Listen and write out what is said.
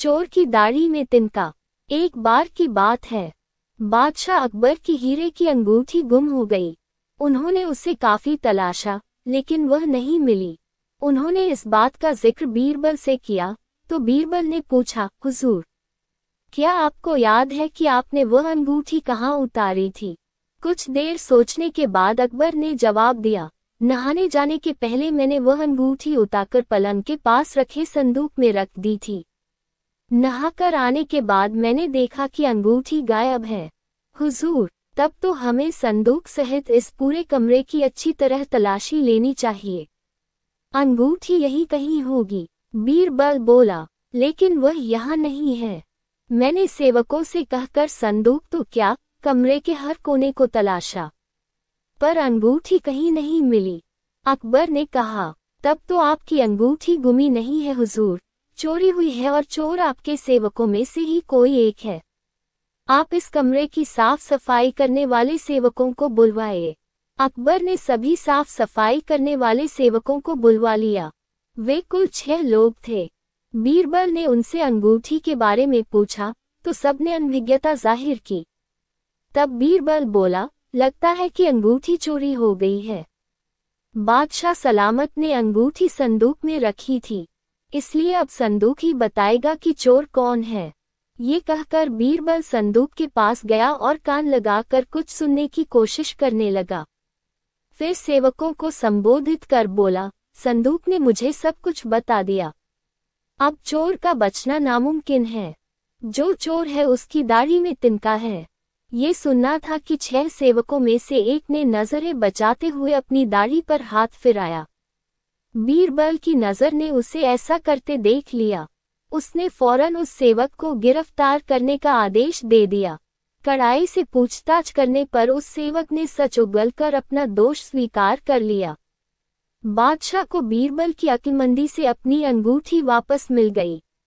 चोर की दाढ़ी में तिनका एक बार की बात है बादशाह अकबर की हीरे की अंगूठी गुम हो गई उन्होंने उसे काफी तलाशा लेकिन वह नहीं मिली उन्होंने इस बात का जिक्र बीरबल से किया तो बीरबल ने पूछा हुजूर क्या आपको याद है कि आपने वह अंगूठी कहाँ उतारी थी कुछ देर सोचने के बाद अकबर ने जवाब दिया नहाने जाने के पहले मैंने वह अंगूठी उतारकर पलंग के पास रखे संदूक में रख दी थी नहाकर आने के बाद मैंने देखा कि अंगूठी गायब है हुजूर तब तो हमें संदूक सहित इस पूरे कमरे की अच्छी तरह तलाशी लेनी चाहिए अंगूठी यही कहीं होगी बीरबल बोला लेकिन वह यहाँ नहीं है मैंने सेवकों से कहकर संदूक तो क्या कमरे के हर कोने को तलाशा पर अंगूठी कहीं नहीं मिली अकबर ने कहा तब तो आपकी अंगूठी गुमी नहीं है हुजूर चोरी हुई है और चोर आपके सेवकों में से ही कोई एक है आप इस कमरे की साफ सफाई करने वाले सेवकों को बुलवाए अकबर ने सभी साफ सफाई करने वाले सेवकों को बुलवा लिया वे कुल छह लोग थे बीरबल ने उनसे अंगूठी के बारे में पूछा तो सबने अनभिज्ञता जाहिर की तब बीरबल बोला लगता है कि अंगूठी चोरी हो गई है बादशाह सलामत ने अंगूठी संदूक में रखी थी इसलिए अब संदूक ही बताएगा कि चोर कौन है ये कहकर बीरबल संदूक के पास गया और कान लगाकर कुछ सुनने की कोशिश करने लगा फिर सेवकों को संबोधित कर बोला संदूक ने मुझे सब कुछ बता दिया अब चोर का बचना नामुमकिन है जो चोर है उसकी दाढ़ी में तिनका है ये सुनना था कि छह सेवकों में से एक ने नजरें बचाते हुए अपनी दाढ़ी पर हाथ फिराया बीरबल की नज़र ने उसे ऐसा करते देख लिया उसने फौरन उस सेवक को गिरफ्तार करने का आदेश दे दिया कड़ाई से पूछताछ करने पर उस सेवक ने सच उगलकर अपना दोष स्वीकार कर लिया बादशाह को बीरबल की अकलमंदी से अपनी अंगूठी वापस मिल गई